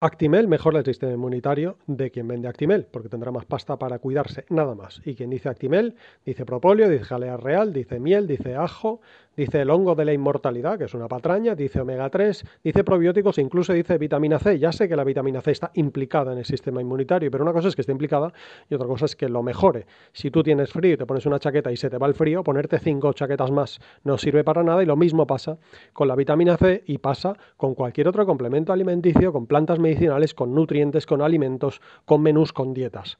Actimel mejora el sistema inmunitario de quien vende Actimel, porque tendrá más pasta para cuidarse, nada más. Y quien dice Actimel, dice propóleo, dice jalea real, dice miel, dice ajo, dice el hongo de la inmortalidad, que es una patraña, dice omega 3, dice probióticos incluso dice vitamina C. Ya sé que la vitamina C está implicada en el sistema inmunitario, pero una cosa es que esté implicada y otra cosa es que lo mejore. Si tú tienes frío y te pones una chaqueta y se te va el frío, ponerte cinco chaquetas más no sirve para nada y lo mismo pasa con la vitamina C y pasa con cualquier otro complemento alimenticio, con plantas medicinales, con nutrientes, con alimentos, con menús, con dietas.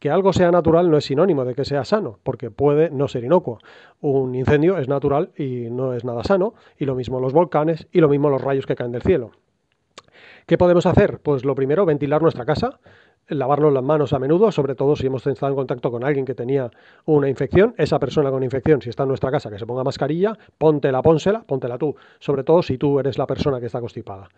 Que algo sea natural no es sinónimo de que sea sano, porque puede no ser inocuo. Un incendio es natural y no es nada sano, y lo mismo los volcanes y lo mismo los rayos que caen del cielo. ¿Qué podemos hacer? Pues lo primero, ventilar nuestra casa, lavarnos las manos a menudo, sobre todo si hemos estado en contacto con alguien que tenía una infección. Esa persona con infección, si está en nuestra casa, que se ponga mascarilla, ponte póntela, pónsela, póntela tú, sobre todo si tú eres la persona que está constipada.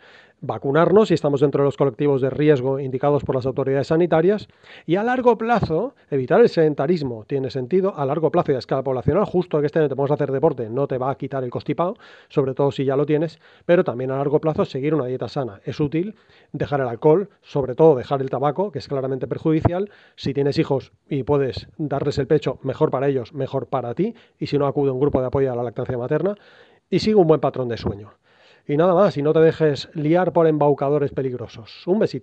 Vacunarnos si estamos dentro de los colectivos de riesgo indicados por las autoridades sanitarias y a largo plazo evitar el sedentarismo. Tiene sentido a largo plazo y a escala poblacional, justo que este año te vamos a hacer deporte, no te va a quitar el constipado, sobre todo si ya lo tienes, pero también a largo plazo seguir una dieta sana. Es útil dejar el alcohol, sobre todo dejar el tabaco, que es claramente perjudicial. Si tienes hijos y puedes darles el pecho, mejor para ellos, mejor para ti. Y si no, acude a un grupo de apoyo a la lactancia materna y sigue un buen patrón de sueño. Y nada más, y no te dejes liar por embaucadores peligrosos. Un besito.